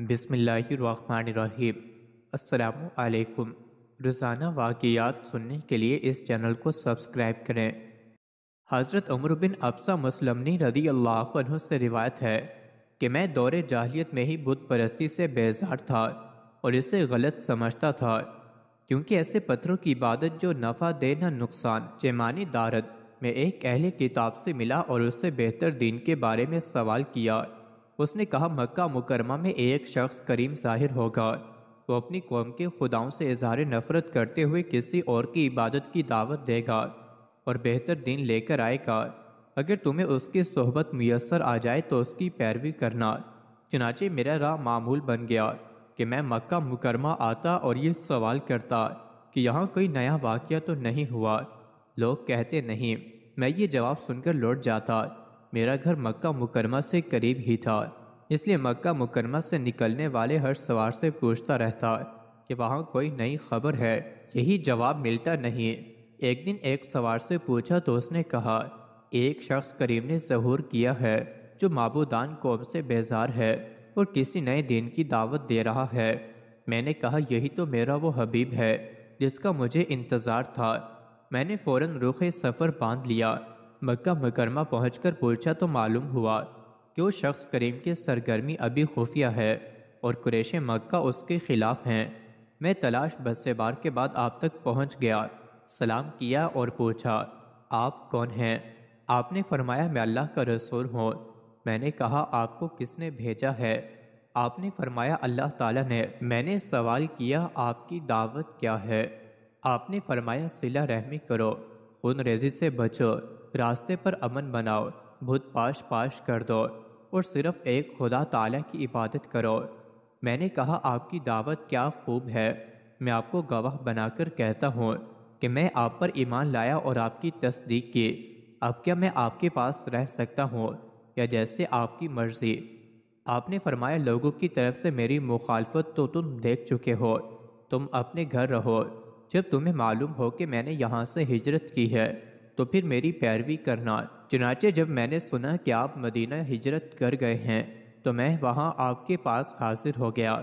बिसमीम् अलैक्म रोज़ाना वाक़ात सुनने के लिए इस चैनल को सब्सक्राइब करें हज़रत उमर बिन अब्सा मुसलमनी रदी अल्लाह से रिवायत है कि मैं दौरे जाहिलियत में ही बुत परस्ती से बेजार था और इसे गलत समझता था क्योंकि ऐसे पत्थरों की इबादत जो नफ़ा दे ना नुकसान जैमानी दारद में एक अहले किताब से मिला और उससे बेहतर दीन के बारे में सवाल किया उसने कहा मक्का मुकरमा में एक शख्स करीम जाहिर होगा वो अपनी कौम के खुदाओं से इजहार नफरत करते हुए किसी और की इबादत की दावत देगा और बेहतर दिन लेकर आएगा अगर तुम्हें उसकी सोहबत मैसर आ जाए तो उसकी पैरवी करना चनाचे मेरा राह मामूल बन गया कि मैं मक्का मुकरमा आता और ये सवाल करता कि यहाँ कोई नया वाक़ तो नहीं हुआ लोग कहते नहीं मैं ये जवाब सुनकर लौट जाता मेरा घर मक्का मुकरमा से करीब ही था इसलिए मक्का मुकरमा से निकलने वाले हर सवार से पूछता रहता कि वहाँ कोई नई खबर है यही जवाब मिलता नहीं एक दिन एक सवार से पूछा तो उसने कहा एक शख्स करीब ने जहूर किया है जो माबूदान कौम से बेजार है और किसी नए दिन की दावत दे रहा है मैंने कहा यही तो मेरा वो हबीब है जिसका मुझे इंतज़ार था मैंने फ़ौर रुख सफ़र बांध लिया मक्का मुकरमा पहुंचकर पूछा तो मालूम हुआ कि वो शख्स करीम की सरगर्मी अभी खुफिया है और कुरेश मक्का उसके ख़िलाफ़ हैं मैं तलाश बस से बार के बाद आप तक पहुंच गया सलाम किया और पूछा आप कौन हैं आपने फरमाया मैं अल्लाह का रसूल हूँ मैंने कहा आपको किसने भेजा है आपने फरमाया अल्लाह ताला ने मैंने सवाल किया आपकी दावत क्या है आपने फरमाया सिला रहमी करो खून रेजी से बचो रास्ते पर अमन बनाओ बुध पाश पाश कर दो और सिर्फ एक खुदा ताला की इबादत करो मैंने कहा आपकी दावत क्या खूब है मैं आपको गवाह बनाकर कहता हूँ कि मैं आप पर ईमान लाया और आपकी तस्दीक की अब क्या मैं आपके पास रह सकता हूँ या जैसे आपकी मर्जी आपने फरमाया लोगों की तरफ से मेरी मुखालफत तो तुम देख चुके हो तुम अपने घर रहो जब तुम्हें मालूम हो कि मैंने यहाँ से हिजरत की है तो फिर मेरी पैरवी करना चनाचे जब मैंने सुना कि आप मदीना हिजरत कर गए हैं तो मैं वहाँ आपके पास हाजिर हो गया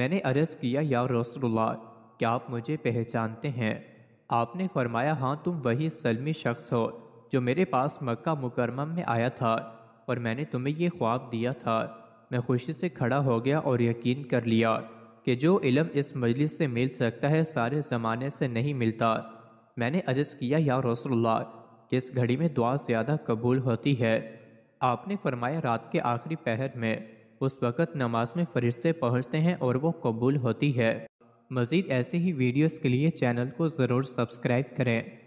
मैंने अर्ज़ किया या रसोल्ला क्या आप मुझे पहचानते हैं आपने फरमाया हाँ तुम वही सलमी शख्स हो जो मेरे पास मक्का मुकरमा में आया था और मैंने तुम्हें ये ख्वाब दिया था मैं खुशी से खड़ा हो गया और यकीन कर लिया कि जो इलम इस मजलिस से मिल सकता है सारे ज़माने से नहीं मिलता मैंने अजस किया या रसोल्ला किस घड़ी में दुआ ज़्यादा कबूल होती है आपने फरमाया रात के आखिरी पहर में उस वक़्त नमाज में फरिश्ते पहुँचते हैं और वो कबूल होती है मज़ीद ऐसे ही वीडियोज़ के लिए चैनल को ज़रूर सब्सक्राइब करें